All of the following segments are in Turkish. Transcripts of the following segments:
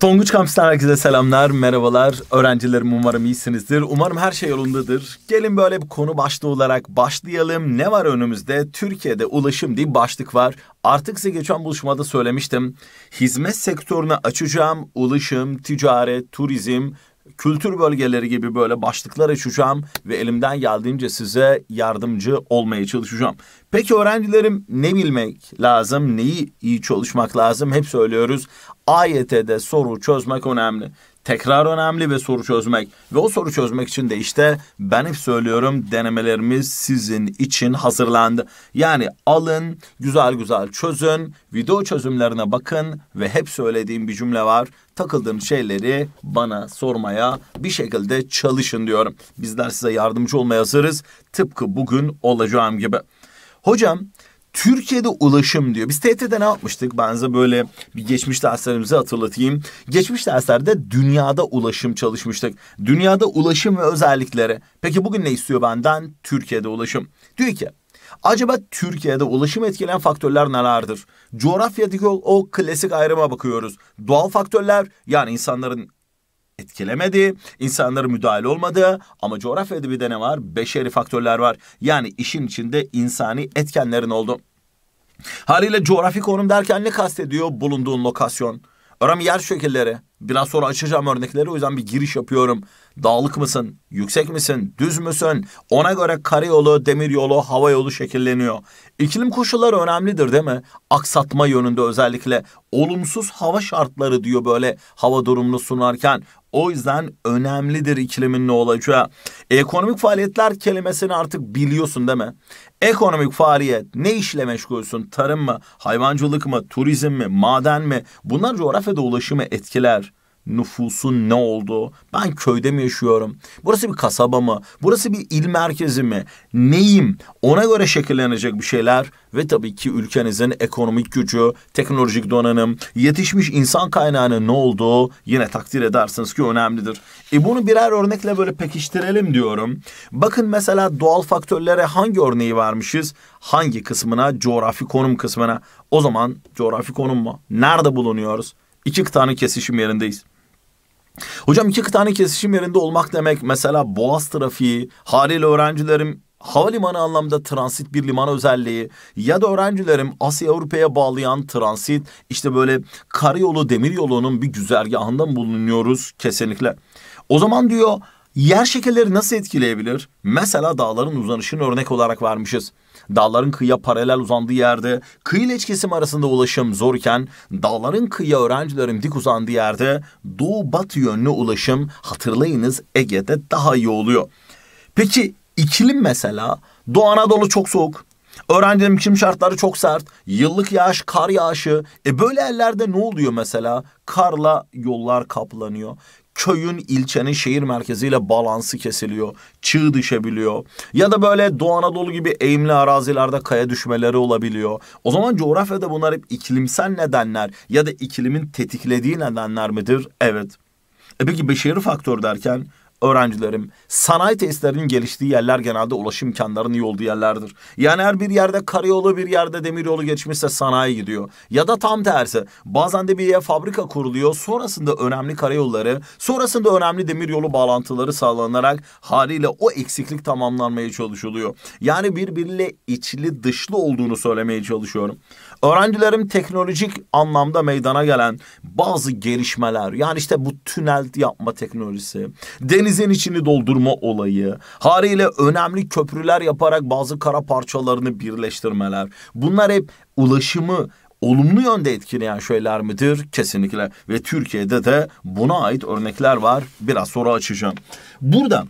Tonguç Kampüs'ten herkese selamlar, merhabalar. Öğrencilerim umarım iyisinizdir. Umarım her şey yolundadır. Gelin böyle bir konu başlığı olarak başlayalım. Ne var önümüzde? Türkiye'de ulaşım diye başlık var. Artık size geçen buluşmada söylemiştim. Hizmet sektörünü açacağım. Ulaşım, ticaret, turizm, kültür bölgeleri gibi böyle başlıklar açacağım ve elimden geldiğince size yardımcı olmaya çalışacağım. Peki öğrencilerim ne bilmek lazım, neyi iyi çalışmak lazım hep söylüyoruz. AYT'de soru çözmek önemli tekrar önemli ve soru çözmek. Ve o soru çözmek için de işte ben hep söylüyorum denemelerimiz sizin için hazırlandı. Yani alın, güzel güzel çözün, video çözümlerine bakın ve hep söylediğim bir cümle var. takıldığım şeyleri bana sormaya bir şekilde çalışın diyorum. Bizler size yardımcı olmaya hazırız. Tıpkı bugün olacağım gibi. Hocam Türkiye'de ulaşım diyor. Biz TET'de ne yapmıştık? Ben size böyle bir geçmiş derslerimizi hatırlatayım. Geçmiş derslerde dünyada ulaşım çalışmıştık. Dünyada ulaşım ve özellikleri. Peki bugün ne istiyor benden? Türkiye'de ulaşım. Diyor ki Acaba Türkiye'de ulaşım etkileyen faktörler nelerdir? Coğrafyadaki o, o klasik ayrıma bakıyoruz. Doğal faktörler yani insanların etkilemedi. İnsanların müdahale olmadı ama coğrafya edebiyede ne var? Beşeri faktörler var. Yani işin içinde insani etkenlerin oldu. Haliyle coğrafi konum derken ne kastediyor bulunduğun lokasyon? Öğren yer şekilleri. Biraz sonra açacağım örnekleri o yüzden bir giriş yapıyorum. Dağlık mısın? Yüksek misin? Düz müsün? Ona göre karayolu, demiryolu, hava yolu şekilleniyor. İklim koşulları önemlidir değil mi? Aksatma yönünde özellikle olumsuz hava şartları diyor böyle hava durumunu sunarken. O yüzden önemlidir iklimin ne olacağı. Ekonomik faaliyetler kelimesini artık biliyorsun değil mi? Ekonomik faaliyet ne işle meşgulsün? Tarım mı, hayvancılık mı, turizm mi, maden mi? Bunlar coğrafyada ulaşımı etkiler nüfusun ne olduğu, ben köyde mi yaşıyorum, burası bir kasaba mı, burası bir il merkezi mi, neyim ona göre şekillenecek bir şeyler ve tabii ki ülkenizin ekonomik gücü, teknolojik donanım, yetişmiş insan kaynağının ne olduğu yine takdir edersiniz ki önemlidir. E bunu birer örnekle böyle pekiştirelim diyorum. Bakın mesela doğal faktörlere hangi örneği vermişiz? Hangi kısmına? Coğrafi konum kısmına. O zaman coğrafi konum mu? Nerede bulunuyoruz? İki kıtanın kesişim yerindeyiz. Hocam iki tane kesişim yerinde olmak demek mesela boğaz trafiği haliyle öğrencilerim havalimanı anlamda transit bir liman özelliği ya da öğrencilerim Asya Avrupa'ya bağlayan transit işte böyle karayolu demiryolunun bir güzergahında bulunuyoruz kesinlikle. O zaman diyor yer şekilleri nasıl etkileyebilir? Mesela dağların uzanışını örnek olarak vermişiz. Dağların kıyıya paralel uzandığı yerde kıyı ile iç kesim arasında ulaşım zorken iken dağların kıyıya öğrencilerin dik uzandığı yerde doğu batı yönlü ulaşım hatırlayınız Ege'de daha iyi oluyor. Peki iklim mesela Doğu Anadolu çok soğuk. Öğrencilerin iklim şartları çok sert. Yıllık yağış, kar yağışı. E böyle yerlerde ne oluyor mesela? Karla yollar kaplanıyor köyün, ilçenin, şehir merkeziyle balansı kesiliyor. Çığ düşebiliyor. Ya da böyle Doğu Anadolu gibi eğimli arazilerde kaya düşmeleri olabiliyor. O zaman coğrafyada bunlar hep iklimsel nedenler ya da iklimin tetiklediği nedenler midir? Evet. E peki beşeri faktör derken öğrencilerim. Sanayi tesislerinin geliştiği yerler genelde ulaşım imkanlarının iyi olduğu yerlerdir. Yani her bir yerde karayolu bir yerde demiryolu geçmişse sanayi gidiyor. Ya da tam tersi bazen de bir fabrika kuruluyor sonrasında önemli karayolları sonrasında önemli demiryolu bağlantıları sağlanarak haliyle o eksiklik tamamlanmaya çalışılıyor. Yani birbiriyle içli dışlı olduğunu söylemeye çalışıyorum. Öğrencilerim teknolojik anlamda meydana gelen bazı gelişmeler yani işte bu tünel yapma teknolojisi, denizin içini doldurma olayı, haliyle önemli köprüler yaparak bazı kara parçalarını birleştirmeler. Bunlar hep ulaşımı olumlu yönde etkileyen şeyler midir? Kesinlikle ve Türkiye'de de buna ait örnekler var. Biraz sonra açacağım. Buradan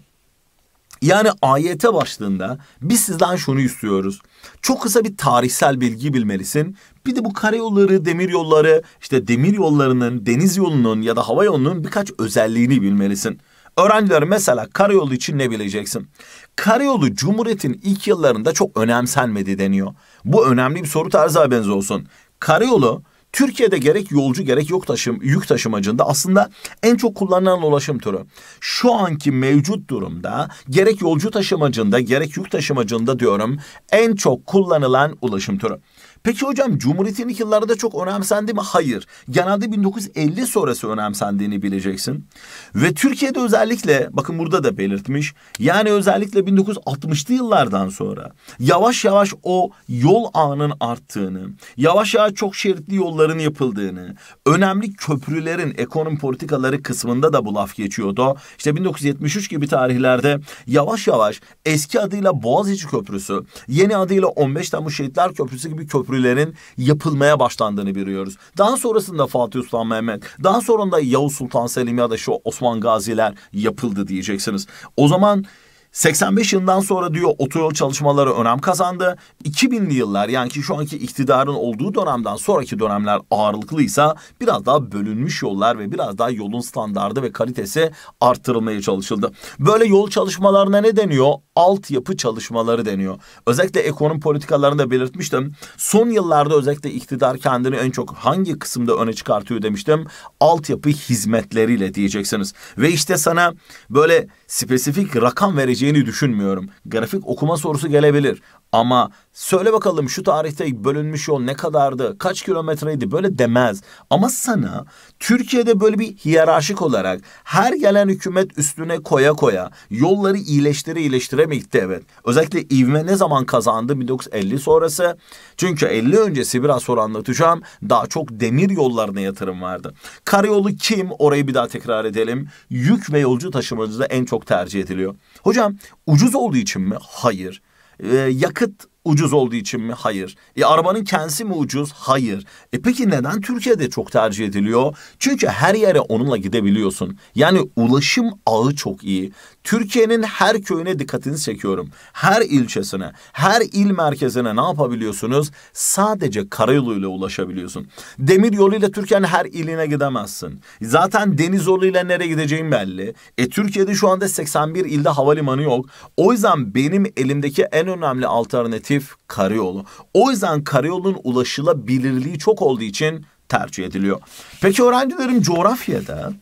yani ayete başlığında biz sizden şunu istiyoruz. Çok kısa bir tarihsel bilgi bilmelisin. Bir de bu karayolları, demir yolları, işte demir yollarının, deniz yolunun ya da hava yolunun birkaç özelliğini bilmelisin. Öğrenciler mesela karayolu için ne bileceksin? Karayolu Cumhuriyet'in ilk yıllarında çok önemsenmedi deniyor. Bu önemli bir soru tarzı benzi olsun. Karayolu Türkiye'de gerek yolcu gerek yok taşım, yük taşımacında aslında en çok kullanılan ulaşım türü. Şu anki mevcut durumda gerek yolcu taşımacında gerek yük taşımacında diyorum en çok kullanılan ulaşım türü. Peki hocam Cumhuriyet'in ilk yıllarında çok önemsendi mi? Hayır. Genelde 1950 sonrası önemsendiğini bileceksin. Ve Türkiye'de özellikle bakın burada da belirtmiş. Yani özellikle 1960'lı yıllardan sonra yavaş yavaş o yol ağının arttığını, yavaş yavaş çok şeritli yolların yapıldığını, önemli köprülerin ekonomi politikaları kısmında da bu laf geçiyordu. İşte 1973 gibi tarihlerde yavaş yavaş eski adıyla Boğaziçi Köprüsü, yeni adıyla 15 Temmuz Şehitler Köprüsü gibi köprü köprülerin yapılmaya başlandığını biliyoruz. Daha sonrasında Fatih Sultan Mehmet, daha sonra da Yavuz Sultan Selim ya da şu Osman Gaziler yapıldı diyeceksiniz. O zaman 85 yılından sonra diyor otoyol çalışmaları önem kazandı. 2000'li yıllar yani ki şu anki iktidarın olduğu dönemden sonraki dönemler ağırlıklıysa biraz daha bölünmüş yollar ve biraz daha yolun standardı ve kalitesi arttırılmaya çalışıldı. Böyle yol çalışmalarına ne deniyor? Altyapı çalışmaları deniyor. Özellikle ekonomi politikalarında belirtmiştim. Son yıllarda özellikle iktidar kendini en çok hangi kısımda öne çıkartıyor demiştim. Altyapı hizmetleriyle diyeceksiniz. Ve işte sana böyle spesifik rakam verici geleceğini düşünmüyorum. Grafik okuma sorusu gelebilir ama söyle bakalım şu tarihte bölünmüş yol ne kadardı? Kaç kilometreydi? Böyle demez. Ama sana Türkiye'de böyle bir hiyerarşik olarak her gelen hükümet üstüne koya koya yolları iyileştire iyileştire mi gitti? Evet. Özellikle ivme ne zaman kazandı? 1950 sonrası. Çünkü 50 öncesi biraz sonra anlatacağım. Daha çok demir yollarına yatırım vardı. Karayolu kim? Orayı bir daha tekrar edelim. Yük ve yolcu taşımacılığı en çok tercih ediliyor. Hocam ucuz olduğu için mi? Hayır. Ee, yakıt ucuz olduğu için mi? Hayır. E arabanın kendisi mi ucuz? Hayır. E peki neden Türkiye'de çok tercih ediliyor? Çünkü her yere onunla gidebiliyorsun. Yani ulaşım ağı çok iyi. Türkiye'nin her köyüne dikkatini çekiyorum. Her ilçesine, her il merkezine ne yapabiliyorsunuz? Sadece karayoluyla ulaşabiliyorsun. Demir yoluyla Türkiye'nin her iline gidemezsin. Zaten deniz yoluyla nereye gideceğin belli. E Türkiye'de şu anda 81 ilde havalimanı yok. O yüzden benim elimdeki en önemli alternatif aktif karayolu. O yüzden karayolun ulaşılabilirliği çok olduğu için tercih ediliyor. Peki öğrencilerim coğrafyada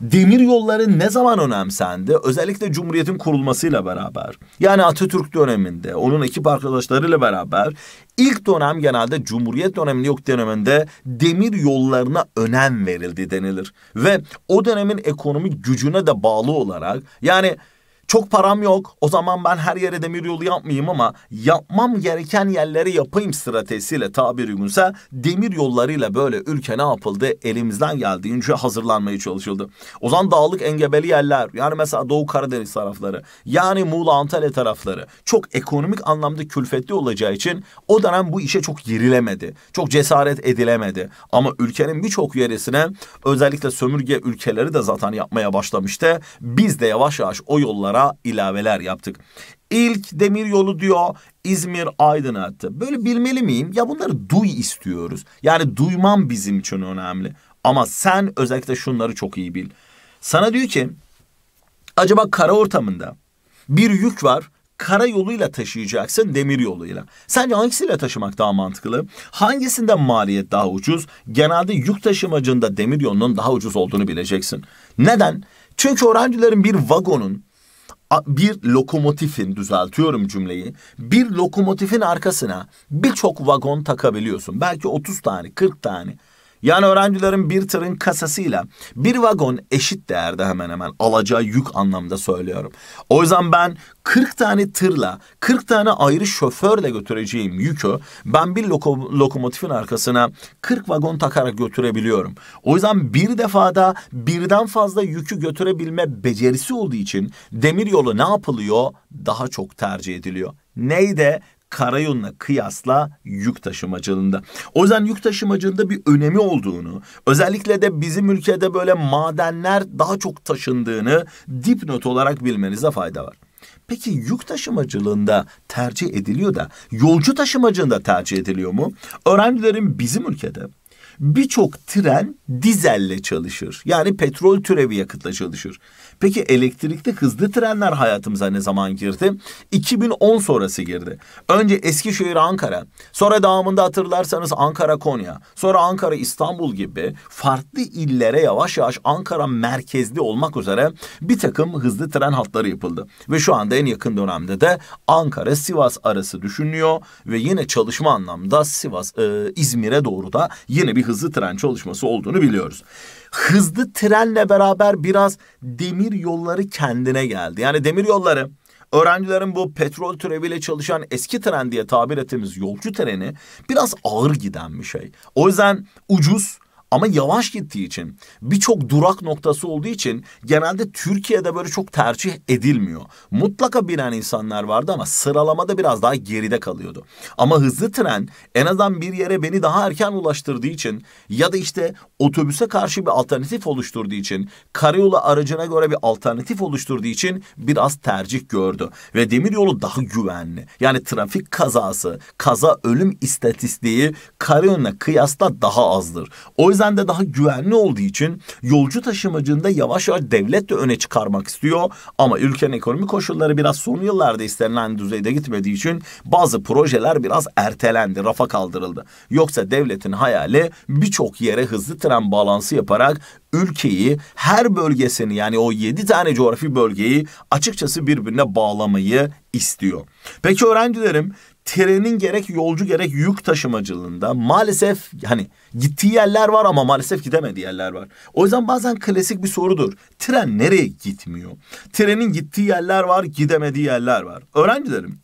demir yolları ne zaman önemsendi? Özellikle Cumhuriyet'in kurulmasıyla beraber. Yani Atatürk döneminde onun ekip arkadaşlarıyla beraber ilk dönem genelde Cumhuriyet döneminde yok döneminde demir yollarına önem verildi denilir. Ve o dönemin ekonomik gücüne de bağlı olarak yani çok param yok. O zaman ben her yere demir yolu yapmayayım ama yapmam gereken yerleri yapayım stratejisiyle tabir uygunsa demir yollarıyla böyle ülke ne yapıldı? Elimizden geldiğince hazırlanmaya çalışıldı. O zaman dağlık engebeli yerler yani mesela Doğu Karadeniz tarafları yani Muğla Antalya tarafları çok ekonomik anlamda külfetli olacağı için o dönem bu işe çok girilemedi. Çok cesaret edilemedi. Ama ülkenin birçok yerisine özellikle sömürge ülkeleri de zaten yapmaya başlamıştı. Biz de yavaş yavaş o yollara bunlara ilaveler yaptık. İlk demir yolu diyor İzmir Aydın hattı. Böyle bilmeli miyim? Ya bunları duy istiyoruz. Yani duymam bizim için önemli. Ama sen özellikle şunları çok iyi bil. Sana diyor ki acaba kara ortamında bir yük var kara yoluyla taşıyacaksın demir yoluyla. Sence hangisiyle taşımak daha mantıklı? Hangisinde maliyet daha ucuz? Genelde yük taşımacında demir yolunun daha ucuz olduğunu bileceksin. Neden? Çünkü öğrencilerin bir vagonun bir lokomotifin düzeltiyorum cümleyi. Bir lokomotifin arkasına birçok vagon takabiliyorsun. Belki 30 tane, 40 tane. Yani öğrencilerin bir tırın kasasıyla bir vagon eşit değerde hemen hemen alacağı yük anlamda söylüyorum. O yüzden ben 40 tane tırla 40 tane ayrı şoförle götüreceğim yükü ben bir loko lokomotifin arkasına 40 vagon takarak götürebiliyorum. O yüzden bir defada birden fazla yükü götürebilme becerisi olduğu için demir yolu ne yapılıyor? Daha çok tercih ediliyor. Neyde? karayoluna kıyasla yük taşımacılığında. O yüzden yük taşımacılığında bir önemi olduğunu, özellikle de bizim ülkede böyle madenler daha çok taşındığını dipnot olarak bilmenize fayda var. Peki yük taşımacılığında tercih ediliyor da yolcu taşımacılığında tercih ediliyor mu? Öğrencilerin bizim ülkede birçok tren dizelle çalışır. Yani petrol türevi yakıtla çalışır. Peki elektrikli hızlı trenler hayatımıza ne zaman girdi? 2010 sonrası girdi. Önce Eskişehir Ankara, sonra devamında hatırlarsanız Ankara Konya, sonra Ankara İstanbul gibi farklı illere yavaş yavaş Ankara merkezli olmak üzere bir takım hızlı tren hatları yapıldı. Ve şu anda en yakın dönemde de Ankara Sivas arası düşünülüyor ve yine çalışma anlamda Sivas e, İzmir'e doğru da yine bir hızlı tren çalışması olduğunu biliyoruz. Hızlı trenle beraber biraz demir yolları kendine geldi. Yani demir yolları öğrencilerin bu petrol türeviyle çalışan eski tren diye tabir ettiğimiz yolcu treni biraz ağır giden bir şey. O yüzden ucuz ama yavaş gittiği için birçok durak noktası olduğu için genelde Türkiye'de böyle çok tercih edilmiyor. Mutlaka binen insanlar vardı ama sıralamada biraz daha geride kalıyordu. Ama hızlı tren en azından bir yere beni daha erken ulaştırdığı için ya da işte otobüse karşı bir alternatif oluşturduğu için karayolu aracına göre bir alternatif oluşturduğu için biraz tercih gördü. Ve demiryolu daha güvenli. Yani trafik kazası, kaza ölüm istatistiği karayoluna kıyasla daha azdır. O yüzden bazen de daha güvenli olduğu için yolcu taşımacında yavaş yavaş devlet de öne çıkarmak istiyor. Ama ülkenin ekonomik koşulları biraz son yıllarda istenilen düzeyde gitmediği için bazı projeler biraz ertelendi, rafa kaldırıldı. Yoksa devletin hayali birçok yere hızlı tren balansı yaparak ülkeyi her bölgesini yani o yedi tane coğrafi bölgeyi açıkçası birbirine bağlamayı istiyor. Peki öğrencilerim trenin gerek yolcu gerek yük taşımacılığında maalesef hani gittiği yerler var ama maalesef gidemedi yerler var. O yüzden bazen klasik bir sorudur. Tren nereye gitmiyor? Trenin gittiği yerler var, gidemediği yerler var. Öğrencilerim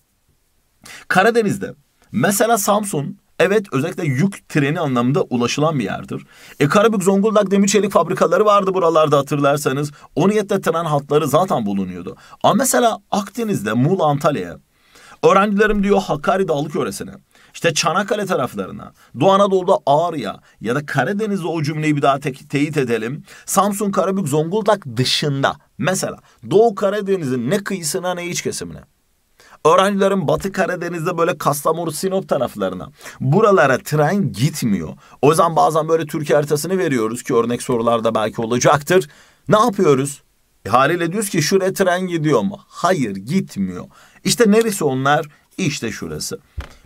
Karadeniz'de mesela Samsun Evet özellikle yük treni anlamında ulaşılan bir yerdir. E Karabük, Zonguldak demir çelik fabrikaları vardı buralarda hatırlarsanız. O niyetle tren hatları zaten bulunuyordu. Ama mesela Akdeniz'de Muğla Antalya'ya Öğrencilerim diyor Hakkari'de Alıköresine, işte Çanakkale taraflarına, Doğu Anadolu'da Ağrı'ya ya da Karadeniz'de o cümleyi bir daha te- teyit edelim. Samsun, Karabük, Zonguldak dışında mesela Doğu Karadeniz'in ne kıyısına ne iç kesimine. Öğrencilerim Batı Karadeniz'de böyle Kastamonu, Sinop taraflarına. Buralara tren gitmiyor. O yüzden bazen böyle Türkiye haritasını veriyoruz ki örnek sorularda belki olacaktır. Ne yapıyoruz? E, haliyle diyoruz ki şuraya tren gidiyor mu? Hayır gitmiyor. İşte neresi onlar? İşte şurası.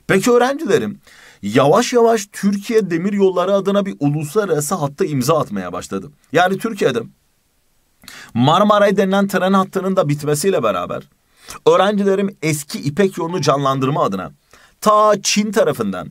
Peki öğrencilerim yavaş yavaş Türkiye demir yolları adına bir uluslararası hatta imza atmaya başladı. Yani Türkiye'de Marmaray denilen tren hattının da bitmesiyle beraber öğrencilerim eski İpek yolunu canlandırma adına ta Çin tarafından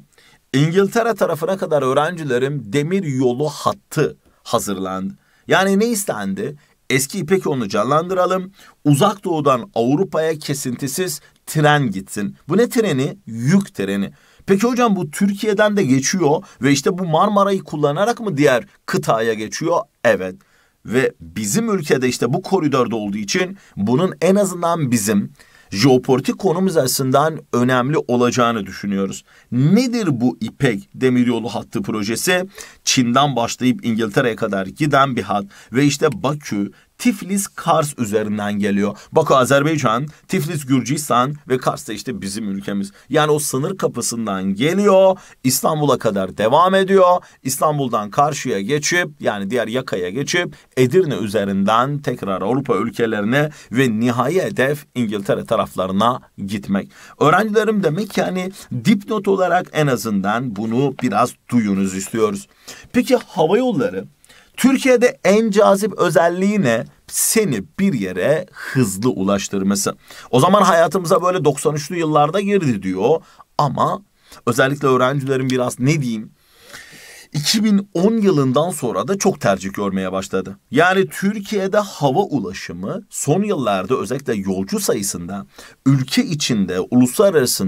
İngiltere tarafına kadar öğrencilerim demir yolu hattı hazırlandı. Yani ne istendi? Eski İpek yolunu canlandıralım. Uzak doğudan Avrupa'ya kesintisiz tren gitsin. Bu ne treni? Yük treni. Peki hocam bu Türkiye'den de geçiyor ve işte bu Marmara'yı kullanarak mı diğer kıtaya geçiyor? Evet. Ve bizim ülkede işte bu koridorda olduğu için bunun en azından bizim jeopolitik konumuz açısından önemli olacağını düşünüyoruz. Nedir bu İpek Demiryolu hattı projesi? Çin'den başlayıp İngiltere'ye kadar giden bir hat ve işte Bakü, Tiflis Kars üzerinden geliyor. Bakü Azerbaycan, Tiflis Gürcistan ve Kars da işte bizim ülkemiz. Yani o sınır kapısından geliyor İstanbul'a kadar devam ediyor. İstanbul'dan karşıya geçip yani diğer yakaya geçip Edirne üzerinden tekrar Avrupa ülkelerine ve nihai hedef İngiltere taraflarına gitmek. Öğrencilerim demek ki hani dipnot olarak en azından bunu biraz duyunuz istiyoruz. Peki hava yolları Türkiye'de en cazip özelliği ne? Seni bir yere hızlı ulaştırması. O zaman hayatımıza böyle 93'lü yıllarda girdi diyor ama özellikle öğrencilerin biraz ne diyeyim 2010 yılından sonra da çok tercih görmeye başladı. Yani Türkiye'de hava ulaşımı son yıllarda özellikle yolcu sayısında ülke içinde, uluslararası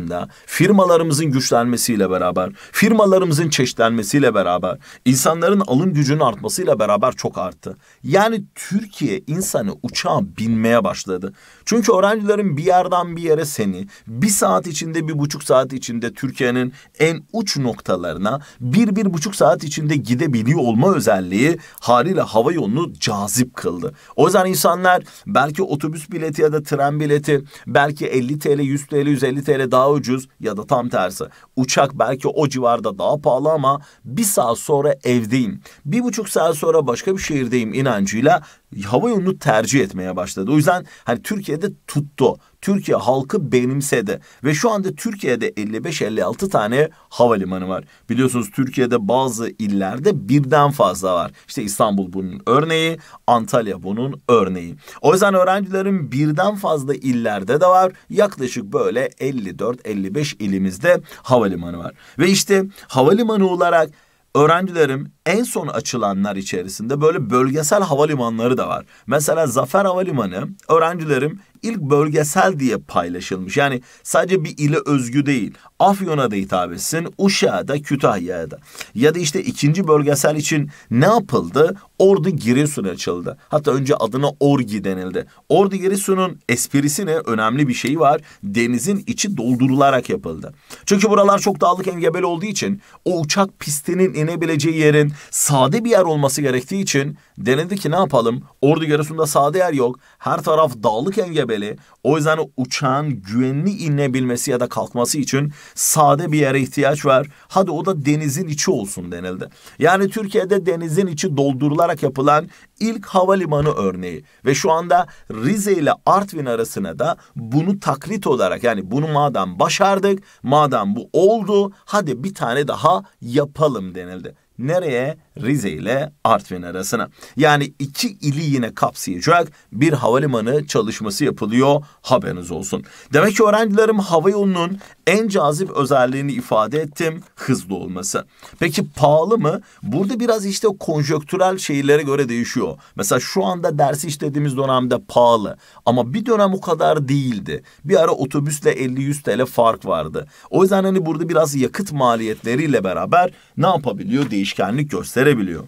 firmalarımızın güçlenmesiyle beraber, firmalarımızın çeşitlenmesiyle beraber, insanların alım gücünün artmasıyla beraber çok arttı. Yani Türkiye insanı uçağa binmeye başladı. Çünkü öğrencilerin bir yerden bir yere seni bir saat içinde, bir buçuk saat içinde Türkiye'nin en uç noktalarına bir, bir buçuk saat saat içinde gidebiliyor olma özelliği haliyle hava yolunu cazip kıldı. O yüzden insanlar belki otobüs bileti ya da tren bileti belki 50 TL, 100 TL, 150 TL daha ucuz ya da tam tersi. Uçak belki o civarda daha pahalı ama bir saat sonra evdeyim. Bir buçuk saat sonra başka bir şehirdeyim inancıyla hava yolunu tercih etmeye başladı. O yüzden hani Türkiye'de tuttu. Türkiye halkı benimsedi ve şu anda Türkiye'de 55-56 tane havalimanı var. Biliyorsunuz Türkiye'de bazı illerde birden fazla var. İşte İstanbul bunun örneği, Antalya bunun örneği. O yüzden öğrencilerin birden fazla illerde de var. Yaklaşık böyle 54-55 ilimizde havalimanı var. Ve işte havalimanı olarak öğrencilerim en son açılanlar içerisinde böyle bölgesel havalimanları da var. Mesela Zafer Havalimanı öğrencilerim ilk bölgesel diye paylaşılmış. Yani sadece bir ile özgü değil. Afyon'a da hitap etsin, Uşak'a da, Kütahya'ya da. Ya da işte ikinci bölgesel için ne yapıldı? Ordu Giresun açıldı. Hatta önce adına Orgi denildi. Ordu Giresun'un esprisi ne? Önemli bir şey var. Denizin içi doldurularak yapıldı. Çünkü buralar çok dağlık engebeli olduğu için o uçak pistinin inebileceği yerin sade bir yer olması gerektiği için denildi ki ne yapalım? Ordu Giresun'da sade yer yok. Her taraf dağlık engebeli mertebeli. O yüzden uçağın güvenli inebilmesi ya da kalkması için sade bir yere ihtiyaç var. Hadi o da denizin içi olsun denildi. Yani Türkiye'de denizin içi doldurularak yapılan ilk havalimanı örneği ve şu anda Rize ile Artvin arasına da bunu taklit olarak yani bunu madem başardık, madem bu oldu hadi bir tane daha yapalım denildi. Nereye? Rize ile Artvin arasına. Yani iki ili yine kapsayacak bir havalimanı çalışması yapılıyor haberiniz olsun. Demek ki öğrencilerim hava yolunun en cazip özelliğini ifade ettim hızlı olması. Peki pahalı mı? Burada biraz işte konjöktürel şeylere göre değişiyor. Mesela şu anda dersi işlediğimiz dönemde pahalı ama bir dönem o kadar değildi. Bir ara otobüsle 50-100 TL fark vardı. O yüzden hani burada biraz yakıt maliyetleriyle beraber ne yapabiliyor değişkenlik gösteriyor verebiliyor.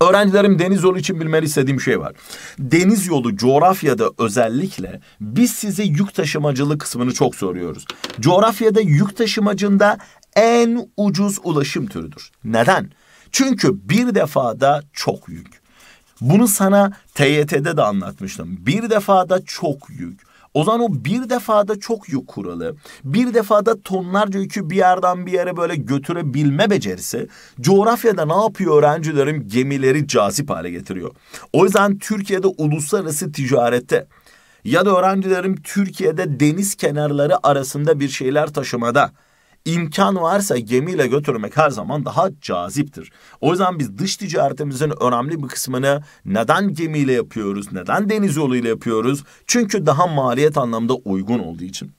Öğrencilerim deniz yolu için bilmeli istediğim şey var. Deniz yolu coğrafyada özellikle biz size yük taşımacılığı kısmını çok soruyoruz. Coğrafyada yük taşımacında en ucuz ulaşım türüdür. Neden? Çünkü bir defada çok yük. Bunu sana TYT'de de anlatmıştım. Bir defada çok yük. O zaman o bir defada çok yük kuralı, bir defada tonlarca yükü bir yerden bir yere böyle götürebilme becerisi coğrafyada ne yapıyor öğrencilerim gemileri cazip hale getiriyor. O yüzden Türkiye'de uluslararası ticarette ya da öğrencilerim Türkiye'de deniz kenarları arasında bir şeyler taşımada imkan varsa gemiyle götürmek her zaman daha caziptir. O yüzden biz dış ticaretimizin önemli bir kısmını neden gemiyle yapıyoruz, neden deniz yoluyla yapıyoruz? Çünkü daha maliyet anlamda uygun olduğu için.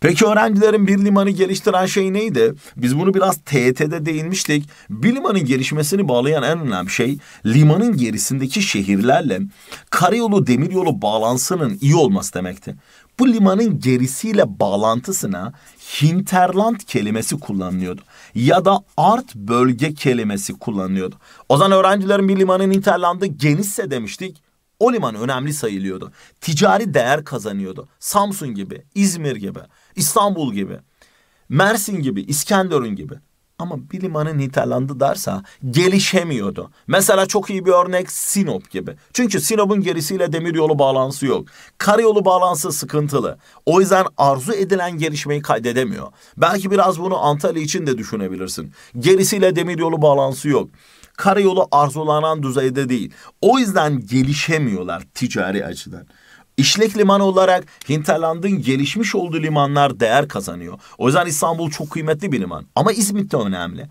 Peki öğrencilerin bir limanı geliştiren şey neydi? Biz bunu biraz TET'de değinmiştik. Bir limanın gelişmesini bağlayan en önemli şey limanın gerisindeki şehirlerle karayolu demiryolu bağlantısının iyi olması demekti. Bu limanın gerisiyle bağlantısına hinterland kelimesi kullanılıyordu. Ya da art bölge kelimesi kullanılıyordu. O zaman öğrencilerin bir limanın hinterlandı genişse demiştik. O liman önemli sayılıyordu. Ticari değer kazanıyordu. Samsun gibi, İzmir gibi, İstanbul gibi, Mersin gibi, İskenderun gibi ama bilim anı nitelandı derse gelişemiyordu. Mesela çok iyi bir örnek Sinop gibi. Çünkü Sinop'un gerisiyle demir yolu bağlantısı yok. Karayolu bağlantısı sıkıntılı. O yüzden arzu edilen gelişmeyi kaydedemiyor. Belki biraz bunu Antalya için de düşünebilirsin. Gerisiyle demir yolu bağlantısı yok karayolu arzulanan düzeyde değil. O yüzden gelişemiyorlar ticari açıdan. İşlek liman olarak Hinterland'ın gelişmiş olduğu limanlar değer kazanıyor. O yüzden İstanbul çok kıymetli bir liman. Ama İzmit de önemli.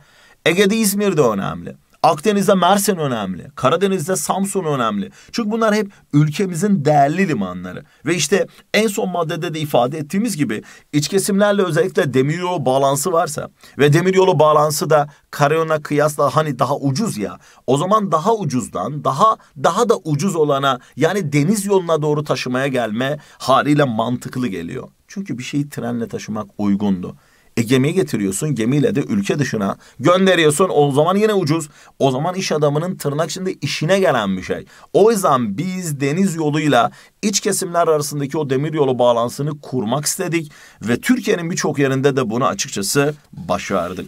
Ege'de İzmir de önemli. Akdeniz'de Mersin önemli. Karadeniz'de Samsun önemli. Çünkü bunlar hep ülkemizin değerli limanları. Ve işte en son maddede de ifade ettiğimiz gibi iç kesimlerle özellikle demiryolu bağlantısı varsa ve demiryolu bağlantısı da karayoluna kıyasla hani daha ucuz ya. O zaman daha ucuzdan daha daha da ucuz olana yani deniz yoluna doğru taşımaya gelme haliyle mantıklı geliyor. Çünkü bir şeyi trenle taşımak uygundu. E gemiyi getiriyorsun gemiyle de ülke dışına gönderiyorsun o zaman yine ucuz. O zaman iş adamının tırnak içinde işine gelen bir şey. O yüzden biz deniz yoluyla iç kesimler arasındaki o demir yolu bağlantısını kurmak istedik. Ve Türkiye'nin birçok yerinde de bunu açıkçası başardık.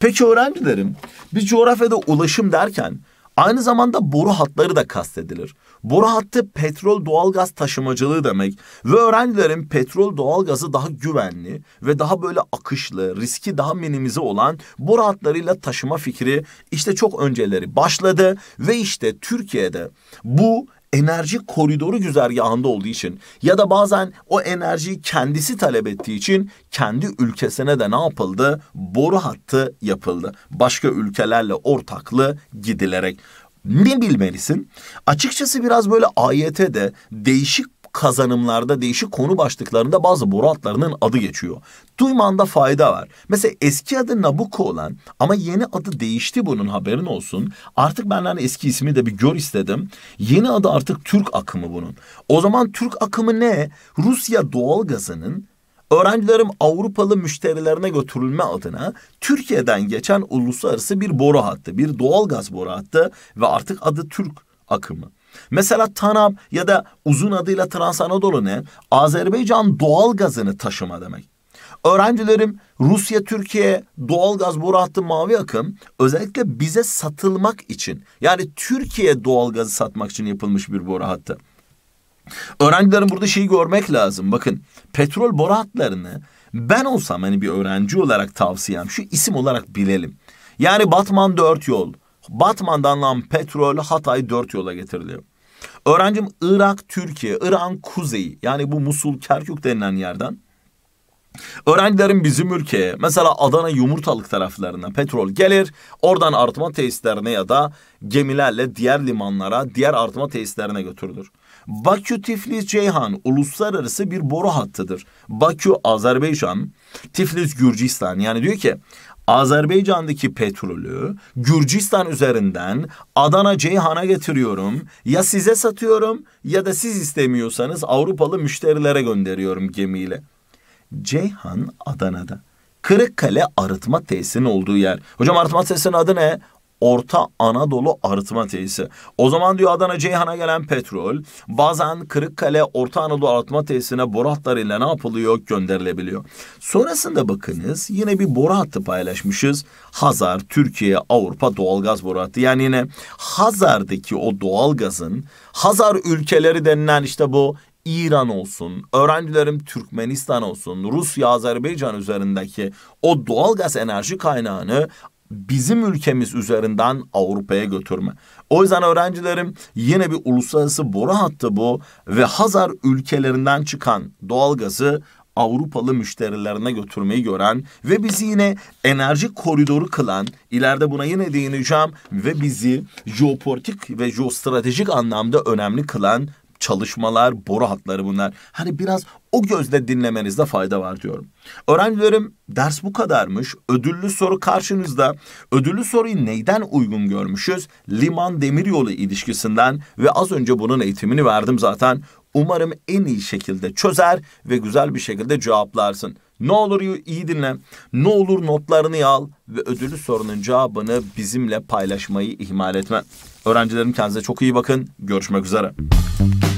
Peki öğrencilerim biz coğrafyada ulaşım derken aynı zamanda boru hatları da kastedilir. Boru hattı petrol doğalgaz taşımacılığı demek ve öğrencilerin petrol doğalgazı daha güvenli ve daha böyle akışlı, riski daha minimize olan boru hatlarıyla taşıma fikri işte çok önceleri başladı ve işte Türkiye'de bu enerji koridoru güzergahında olduğu için ya da bazen o enerjiyi kendisi talep ettiği için kendi ülkesine de ne yapıldı? Boru hattı yapıldı. Başka ülkelerle ortaklı gidilerek ne bilmelisin? Açıkçası biraz böyle AYT'de değişik kazanımlarda değişik konu başlıklarında bazı boru hatlarının adı geçiyor. Duymanda fayda var. Mesela eski adı Nabucco olan ama yeni adı değişti bunun haberin olsun. Artık ben hani eski ismi de bir gör istedim. Yeni adı artık Türk akımı bunun. O zaman Türk akımı ne? Rusya doğalgazının Öğrencilerim Avrupalı müşterilerine götürülme adına Türkiye'den geçen uluslararası bir boru hattı, bir doğal gaz boru hattı ve artık adı Türk akımı. Mesela TANAP ya da uzun adıyla Transanadolu ne? Azerbaycan doğal gazını taşıma demek. Öğrencilerim Rusya Türkiye doğal gaz boru hattı mavi akım özellikle bize satılmak için yani Türkiye doğal gazı satmak için yapılmış bir boru hattı. Öğrencilerin burada şeyi görmek lazım. Bakın petrol boru hatlarını ben olsam hani bir öğrenci olarak tavsiyem şu isim olarak bilelim. Yani Batman dört yol. Batman'dan lan petrol Hatay dört yola getiriliyor. Öğrencim Irak, Türkiye, İran kuzeyi yani bu Musul, Kerkük denilen yerden. Öğrencilerin bizim ülkeye mesela Adana yumurtalık taraflarına petrol gelir. Oradan artma tesislerine ya da gemilerle diğer limanlara, diğer artma tesislerine götürülür. Bakü Tiflis Ceyhan uluslararası bir boru hattıdır. Bakü Azerbaycan, Tiflis Gürcistan. Yani diyor ki Azerbaycan'daki petrolü Gürcistan üzerinden Adana Ceyhan'a getiriyorum. Ya size satıyorum ya da siz istemiyorsanız Avrupalı müşterilere gönderiyorum gemiyle. Ceyhan Adana'da. Kırıkkale arıtma tesisinin olduğu yer. Hocam arıtma tesisinin adı ne? Orta Anadolu arıtma tesisi. O zaman diyor Adana Ceyhan'a gelen petrol bazen Kırıkkale Orta Anadolu arıtma tesisine boru hatlarıyla ne yapılıyor? Gönderilebiliyor. Sonrasında bakınız yine bir boru hattı paylaşmışız. Hazar, Türkiye, Avrupa doğalgaz boru hattı. Yani yine Hazar'daki o doğalgazın Hazar ülkeleri denilen işte bu İran olsun, öğrencilerim Türkmenistan olsun, Rusya, Azerbaycan üzerindeki o doğal gaz enerji kaynağını bizim ülkemiz üzerinden Avrupa'ya götürme. O yüzden öğrencilerim yine bir uluslararası boru hattı bu ve Hazar ülkelerinden çıkan doğalgazı Avrupalı müşterilerine götürmeyi gören ve bizi yine enerji koridoru kılan, ileride buna yine değineceğim ve bizi jeopolitik ve jeostratejik anlamda önemli kılan çalışmalar, boru hatları bunlar. Hani biraz o gözle dinlemenizde fayda var diyorum. Öğrencilerim ders bu kadarmış. Ödüllü soru karşınızda. Ödüllü soruyu neyden uygun görmüşüz? Liman demiryolu ilişkisinden ve az önce bunun eğitimini verdim zaten. Umarım en iyi şekilde çözer ve güzel bir şekilde cevaplarsın. Ne olur iyi dinle. Ne olur notlarını al ve ödüllü sorunun cevabını bizimle paylaşmayı ihmal etme. Öğrencilerim kendinize çok iyi bakın. Görüşmek üzere.